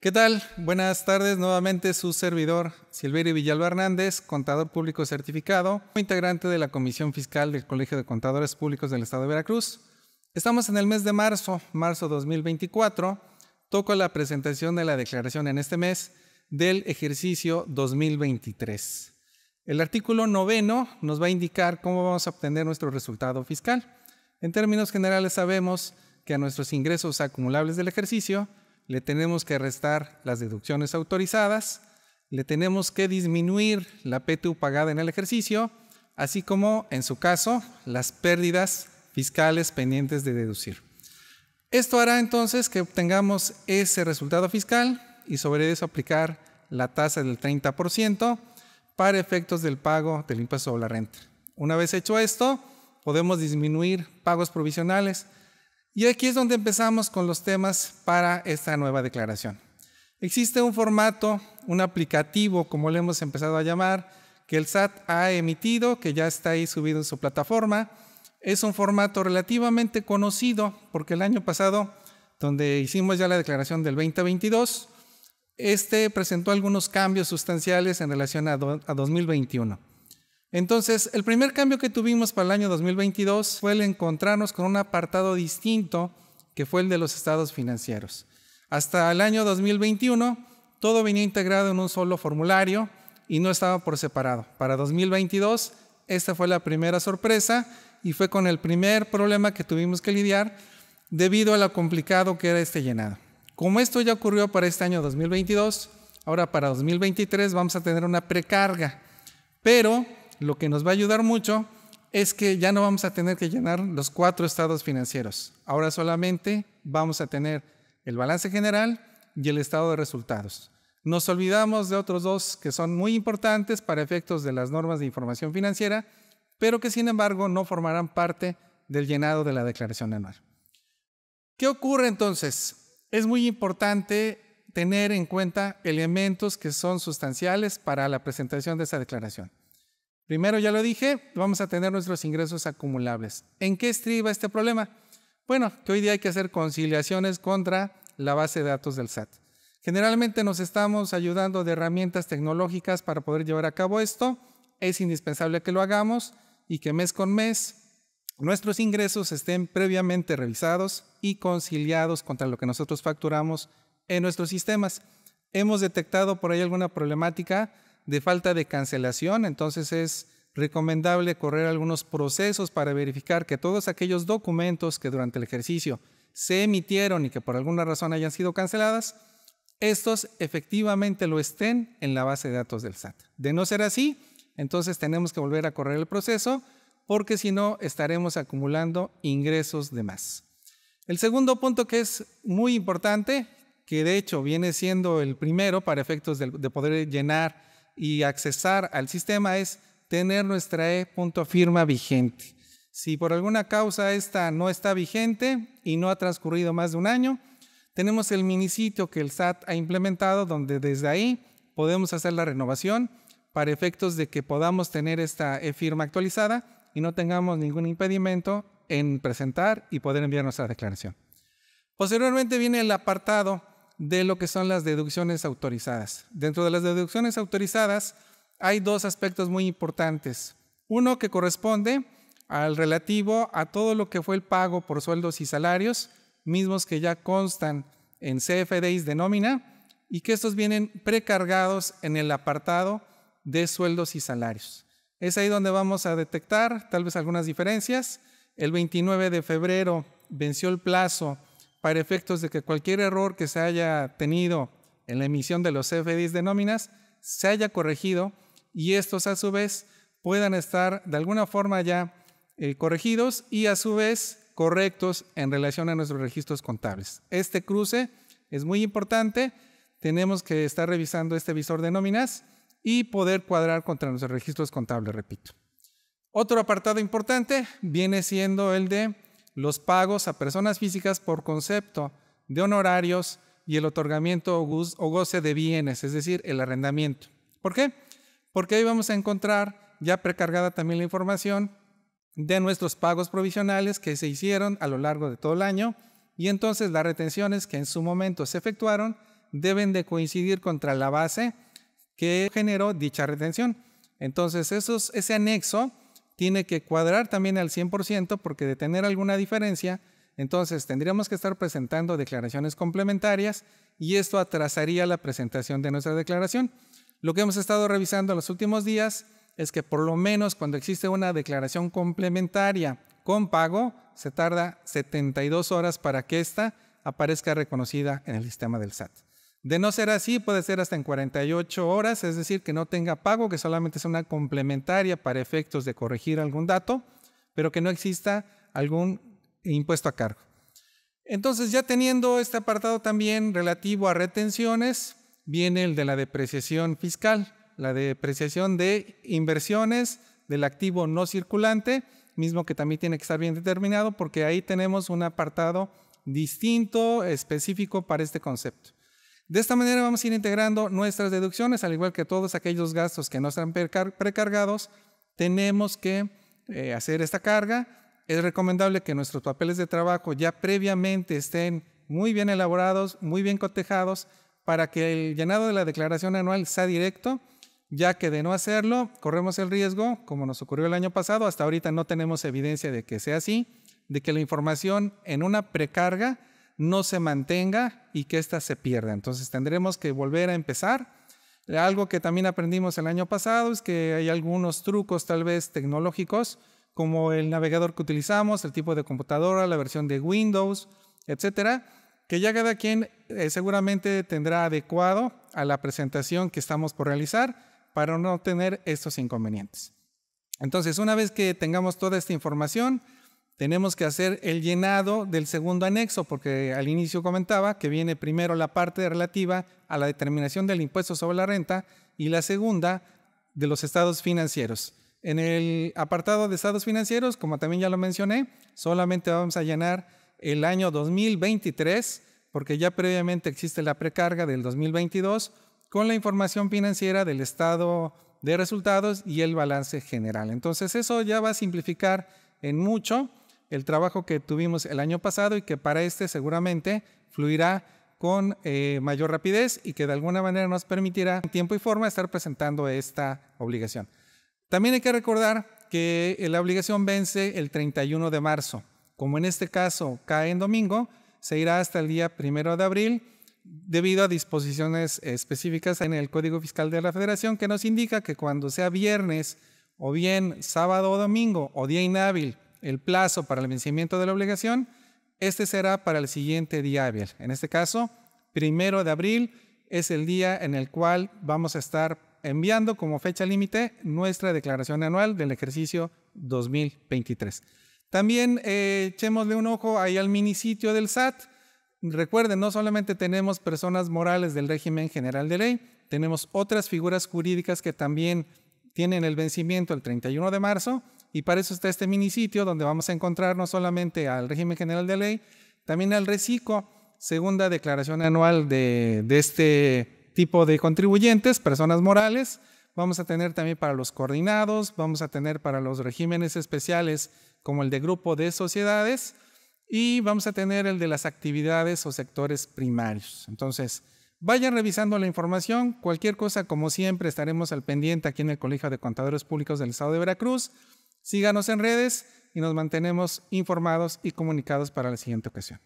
¿Qué tal? Buenas tardes, nuevamente su servidor Silverio Villalba Hernández, contador público certificado, integrante de la Comisión Fiscal del Colegio de Contadores Públicos del Estado de Veracruz. Estamos en el mes de marzo, marzo 2024. Toco la presentación de la declaración en este mes del ejercicio 2023. El artículo noveno nos va a indicar cómo vamos a obtener nuestro resultado fiscal. En términos generales sabemos que a nuestros ingresos acumulables del ejercicio le tenemos que restar las deducciones autorizadas, le tenemos que disminuir la PTU pagada en el ejercicio, así como, en su caso, las pérdidas fiscales pendientes de deducir. Esto hará entonces que obtengamos ese resultado fiscal y sobre eso aplicar la tasa del 30% para efectos del pago del impuesto sobre la renta. Una vez hecho esto, podemos disminuir pagos provisionales y aquí es donde empezamos con los temas para esta nueva declaración. Existe un formato, un aplicativo, como le hemos empezado a llamar, que el SAT ha emitido, que ya está ahí subido en su plataforma. Es un formato relativamente conocido porque el año pasado, donde hicimos ya la declaración del 2022, este presentó algunos cambios sustanciales en relación a 2021. Entonces, el primer cambio que tuvimos para el año 2022 fue el encontrarnos con un apartado distinto que fue el de los estados financieros. Hasta el año 2021, todo venía integrado en un solo formulario y no estaba por separado. Para 2022, esta fue la primera sorpresa y fue con el primer problema que tuvimos que lidiar debido a lo complicado que era este llenado. Como esto ya ocurrió para este año 2022, ahora para 2023 vamos a tener una precarga, pero lo que nos va a ayudar mucho es que ya no vamos a tener que llenar los cuatro estados financieros. Ahora solamente vamos a tener el balance general y el estado de resultados. Nos olvidamos de otros dos que son muy importantes para efectos de las normas de información financiera, pero que sin embargo no formarán parte del llenado de la declaración anual. ¿Qué ocurre entonces? Es muy importante tener en cuenta elementos que son sustanciales para la presentación de esa declaración. Primero, ya lo dije, vamos a tener nuestros ingresos acumulables. ¿En qué estriba este problema? Bueno, que hoy día hay que hacer conciliaciones contra la base de datos del SAT. Generalmente nos estamos ayudando de herramientas tecnológicas para poder llevar a cabo esto. Es indispensable que lo hagamos y que mes con mes nuestros ingresos estén previamente revisados y conciliados contra lo que nosotros facturamos en nuestros sistemas. Hemos detectado por ahí alguna problemática de falta de cancelación, entonces es recomendable correr algunos procesos para verificar que todos aquellos documentos que durante el ejercicio se emitieron y que por alguna razón hayan sido canceladas, estos efectivamente lo estén en la base de datos del SAT. De no ser así, entonces tenemos que volver a correr el proceso porque si no estaremos acumulando ingresos de más. El segundo punto que es muy importante, que de hecho viene siendo el primero para efectos de, poder llenar y accesar al sistema es tener nuestra e.firma vigente. Si por alguna causa esta no está vigente y no ha transcurrido más de un año, tenemos el minisitio que el SAT ha implementado donde desde ahí podemos hacer la renovación para efectos de que podamos tener esta e-firma actualizada y no tengamos ningún impedimento en presentar y poder enviar nuestra declaración. Posteriormente viene el apartado de lo que son las deducciones autorizadas. Dentro de las deducciones autorizadas hay dos aspectos muy importantes. Uno que corresponde al relativo a todo lo que fue el pago por sueldos y salarios, mismos que ya constan en CFDIs de nómina y que estos vienen precargados en el apartado de sueldos y salarios. Es ahí donde vamos a detectar tal vez algunas diferencias. El 29 de febrero venció el plazo para efectos de que cualquier error que se haya tenido en la emisión de los CFDs de nóminas se haya corregido y estos a su vez puedan estar de alguna forma ya eh, corregidos y a su vez correctos en relación a nuestros registros contables. Este cruce es muy importante. Tenemos que estar revisando este visor de nóminas y poder cuadrar contra nuestros registros contables, repito. Otro apartado importante viene siendo el de los pagos a personas físicas por concepto de honorarios y el otorgamiento o goce de bienes, es decir, el arrendamiento. ¿Por qué? Porque ahí vamos a encontrar ya precargada también la información de nuestros pagos provisionales que se hicieron a lo largo de todo el año y entonces las retenciones que en su momento se efectuaron deben de coincidir contra la base que generó dicha retención. Entonces, ese anexo tiene que cuadrar también al 100% porque de tener alguna diferencia, entonces tendríamos que estar presentando declaraciones complementarias y esto atrasaría la presentación de nuestra declaración. Lo que hemos estado revisando en los últimos días es que por lo menos cuando existe una declaración complementaria con pago, se tarda 72 horas para que ésta aparezca reconocida en el sistema del SAT. De no ser así, puede ser hasta en 48 horas, es decir, que no tenga pago, que solamente es una complementaria para efectos de corregir algún dato, pero que no exista algún impuesto a cargo. Entonces, ya teniendo este apartado también relativo a retenciones, viene el de la depreciación fiscal, la depreciación de inversiones del activo no circulante, mismo que también tiene que estar bien determinado porque ahí tenemos un apartado distinto, específico para este concepto. De esta manera vamos a ir integrando nuestras deducciones, al igual que todos aquellos gastos que no están precargados, tenemos que eh, hacer esta carga. Es recomendable que nuestros papeles de trabajo ya previamente estén muy bien elaborados, muy bien cotejados, para que el llenado de la declaración anual sea directo, ya que de no hacerlo, corremos el riesgo, como nos ocurrió el año pasado, hasta ahorita no tenemos evidencia de que sea así, de que la información en una precarga no se mantenga y que ésta se pierda. Entonces tendremos que volver a empezar. Algo que también aprendimos el año pasado es que hay algunos trucos tal vez tecnológicos, como el navegador que utilizamos, el tipo de computadora, la versión de Windows, etcétera, que ya cada quien eh, seguramente tendrá adecuado a la presentación que estamos por realizar para no tener estos inconvenientes. Entonces, una vez que tengamos toda esta información, tenemos que hacer el llenado del segundo anexo, porque al inicio comentaba que viene primero la parte relativa a la determinación del impuesto sobre la renta y la segunda de los estados financieros. En el apartado de estados financieros, como también ya lo mencioné, solamente vamos a llenar el año 2023, porque ya previamente existe la precarga del 2022 con la información financiera del estado de resultados y el balance general. Entonces eso ya va a simplificar en mucho el trabajo que tuvimos el año pasado y que para este seguramente fluirá con eh, mayor rapidez y que de alguna manera nos permitirá en tiempo y forma estar presentando esta obligación. También hay que recordar que eh, la obligación vence el 31 de marzo. Como en este caso cae en domingo, se irá hasta el día 1 de abril debido a disposiciones específicas en el Código Fiscal de la Federación que nos indica que cuando sea viernes o bien sábado o domingo o día inhábil el plazo para el vencimiento de la obligación, este será para el siguiente día hábil. En este caso, primero de abril es el día en el cual vamos a estar enviando como fecha límite nuestra declaración anual del ejercicio 2023. También eh, echemosle un ojo ahí al minisitio del SAT. Recuerden, no solamente tenemos personas morales del régimen general de ley, tenemos otras figuras jurídicas que también tienen el vencimiento el 31 de marzo y para eso está este minisitio donde vamos a encontrar no solamente al régimen general de ley, también al RECICO, segunda declaración anual de, de este tipo de contribuyentes, personas morales. Vamos a tener también para los coordinados, vamos a tener para los regímenes especiales como el de grupo de sociedades y vamos a tener el de las actividades o sectores primarios. Entonces, Vayan revisando la información. Cualquier cosa, como siempre, estaremos al pendiente aquí en el Colegio de Contadores Públicos del Estado de Veracruz. Síganos en redes y nos mantenemos informados y comunicados para la siguiente ocasión.